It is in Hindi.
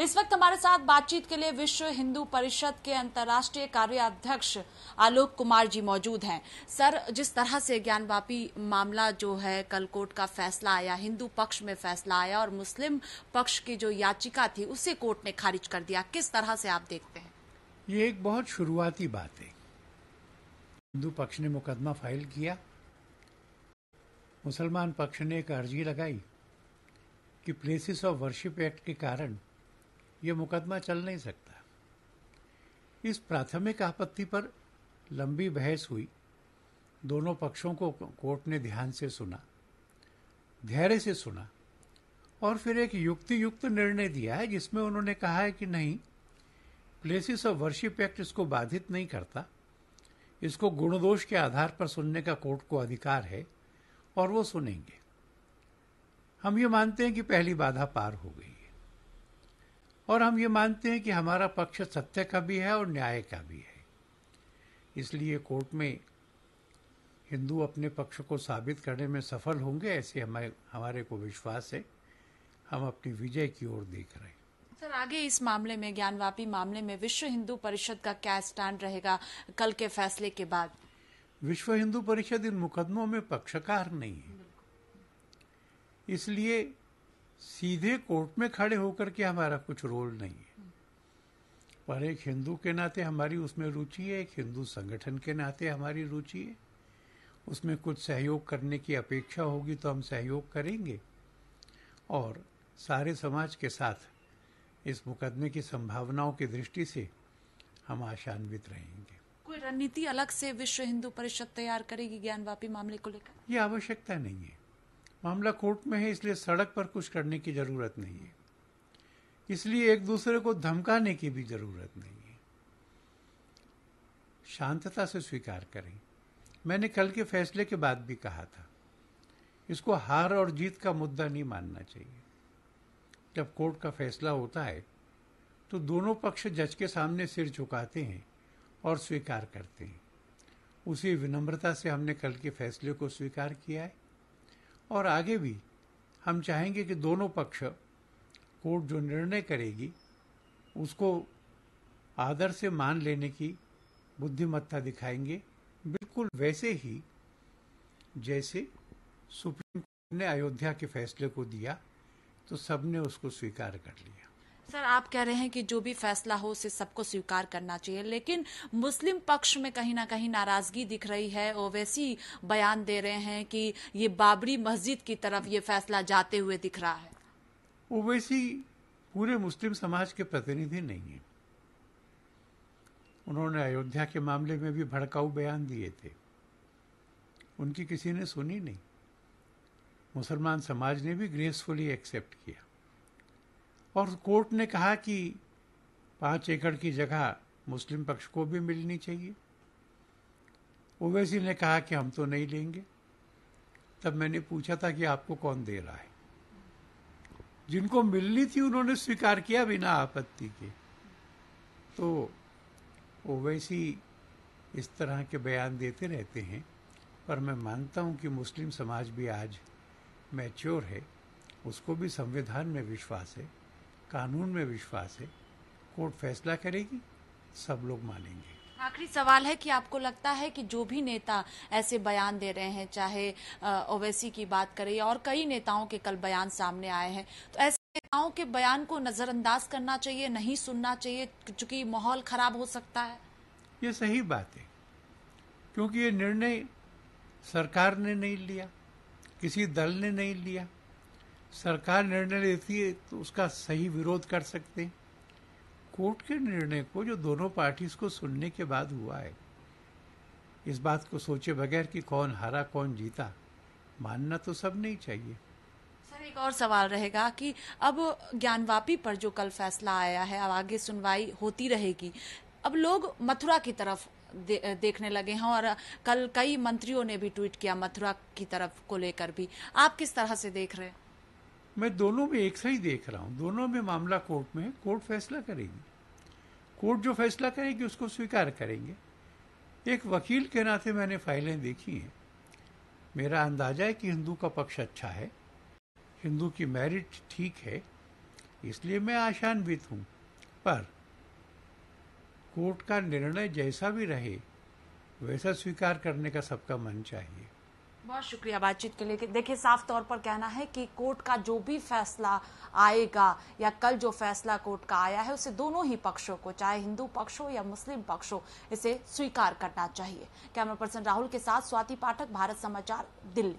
इस वक्त हमारे साथ बातचीत के लिए विश्व हिंदू परिषद के अंतर्राष्ट्रीय कार्याध्यक्ष आलोक कुमार जी मौजूद हैं सर जिस तरह से ज्ञानवापी मामला जो है कल कोर्ट का फैसला आया हिंदू पक्ष में फैसला आया और मुस्लिम पक्ष की जो याचिका थी उसे कोर्ट ने खारिज कर दिया किस तरह से आप देखते हैं ये एक बहुत शुरुआती बात है हिंदू पक्ष ने मुकदमा फाइल किया मुसलमान पक्ष ने एक अर्जी लगाई कि प्लेसेस ऑफ वर्शिप एक्ट के कारण ये मुकदमा चल नहीं सकता इस प्राथमिक आपत्ति पर लंबी बहस हुई दोनों पक्षों को कोर्ट ने ध्यान से सुना धैर्य से सुना और फिर एक युक्ति युक्त निर्णय दिया है जिसमें उन्होंने कहा है कि नहीं प्लेसिस ऑफ वर्शिप एक्ट इसको बाधित नहीं करता इसको गुणदोष के आधार पर सुनने का कोर्ट को अधिकार है और वो सुनेंगे हम ये मानते हैं कि पहली बाधा पार हो गई और हम ये मानते हैं कि हमारा पक्ष सत्य का भी है और न्याय का भी है इसलिए कोर्ट में हिंदू अपने पक्ष को साबित करने में सफल होंगे ऐसे हमारे हमारे को विश्वास है हम अपनी विजय की ओर देख रहे हैं सर आगे इस मामले में ज्ञानवापी मामले में विश्व हिंदू परिषद का क्या स्टैंड रहेगा कल के फैसले के बाद विश्व हिंदू परिषद इन मुकदमों में पक्षकार नहीं है इसलिए सीधे कोर्ट में खड़े होकर के हमारा कुछ रोल नहीं है पर एक हिंदू के नाते हमारी उसमें रुचि है एक हिंदू संगठन के नाते हमारी रुचि है उसमें कुछ सहयोग करने की अपेक्षा होगी तो हम सहयोग करेंगे और सारे समाज के साथ इस मुकदमे की संभावनाओं की दृष्टि से हम आशान्वित रहेंगे कोई रणनीति अलग से विश्व हिंदू परिषद तैयार करेगी ज्ञानवापी मामले को लेकर यह आवश्यकता नहीं है मामला कोर्ट में है इसलिए सड़क पर कुछ करने की जरूरत नहीं है इसलिए एक दूसरे को धमकाने की भी जरूरत नहीं है शांतता से स्वीकार करें मैंने कल के फैसले के बाद भी कहा था इसको हार और जीत का मुद्दा नहीं मानना चाहिए जब कोर्ट का फैसला होता है तो दोनों पक्ष जज के सामने सिर झुकाते हैं और स्वीकार करते हैं उसी विनम्रता से हमने कल के फैसले को स्वीकार किया है और आगे भी हम चाहेंगे कि दोनों पक्ष कोर्ट जो निर्णय करेगी उसको आदर से मान लेने की बुद्धिमत्ता दिखाएंगे बिल्कुल वैसे ही जैसे सुप्रीम कोर्ट ने अयोध्या के फैसले को दिया तो सबने उसको स्वीकार कर लिया सर आप कह रहे हैं कि जो भी फैसला हो उसे सबको स्वीकार करना चाहिए लेकिन मुस्लिम पक्ष में कहीं ना कहीं नाराजगी दिख रही है और वैसी बयान दे रहे हैं कि ये बाबरी मस्जिद की तरफ ये फैसला जाते हुए दिख रहा है ओवैसी पूरे मुस्लिम समाज के प्रतिनिधि नहीं है उन्होंने अयोध्या के मामले में भी भड़काऊ बयान दिए थे उनकी किसी ने सुनी नहीं मुसलमान समाज ने भी ग्रेसफुली एक्सेप्ट किया और कोर्ट ने कहा कि पांच एकड़ की जगह मुस्लिम पक्ष को भी मिलनी चाहिए ओवैसी ने कहा कि हम तो नहीं लेंगे तब मैंने पूछा था कि आपको कौन दे रहा है जिनको मिलनी थी उन्होंने स्वीकार किया बिना आपत्ति के तो ओवैसी इस तरह के बयान देते रहते हैं पर मैं मानता हूं कि मुस्लिम समाज भी आज मैच्योर है उसको भी संविधान में विश्वास है कानून में विश्वास है कोर्ट फैसला करेगी सब लोग मानेंगे आखिरी सवाल है कि आपको लगता है कि जो भी नेता ऐसे बयान दे रहे हैं चाहे ओवैसी की बात करें और कई नेताओं के कल बयान सामने आए हैं तो ऐसे नेताओं के बयान को नजरअंदाज करना चाहिए नहीं सुनना चाहिए क्योंकि माहौल खराब हो सकता है ये सही बात है क्योंकि ये निर्णय सरकार ने नहीं लिया किसी दल ने नहीं लिया सरकार निर्णय लेती है तो उसका सही विरोध कर सकते हैं कोर्ट के निर्णय को जो दोनों पार्टीज को सुनने के बाद हुआ है इस बात को सोचे बगैर कि कौन हारा कौन जीता मानना तो सब नहीं चाहिए सर एक और सवाल रहेगा कि अब ज्ञानवापी पर जो कल फैसला आया है अब आगे सुनवाई होती रहेगी अब लोग मथुरा की तरफ दे, देखने लगे हैं और कल कई मंत्रियों ने भी ट्वीट किया मथुरा की तरफ को लेकर भी आप किस तरह से देख रहे हैं मैं दोनों में एक सा ही देख रहा हूँ दोनों में मामला कोर्ट में है कोर्ट फैसला करेगी कोर्ट जो फैसला करेगी उसको स्वीकार करेंगे एक वकील के नाते मैंने फाइलें देखी हैं मेरा अंदाजा है कि हिंदू का पक्ष अच्छा है हिंदू की मेरिट ठीक है इसलिए मैं आशान्वित हूँ पर कोर्ट का निर्णय जैसा भी रहे वैसा स्वीकार करने का सबका मन चाहिए बहुत शुक्रिया बातचीत के लिए देखिए साफ तौर पर कहना है कि कोर्ट का जो भी फैसला आएगा या कल जो फैसला कोर्ट का आया है उसे दोनों ही पक्षों को चाहे हिंदू पक्ष हो या मुस्लिम पक्ष हो इसे स्वीकार करना चाहिए कैमरा पर्सन राहुल के साथ स्वाति पाठक भारत समाचार दिल्ली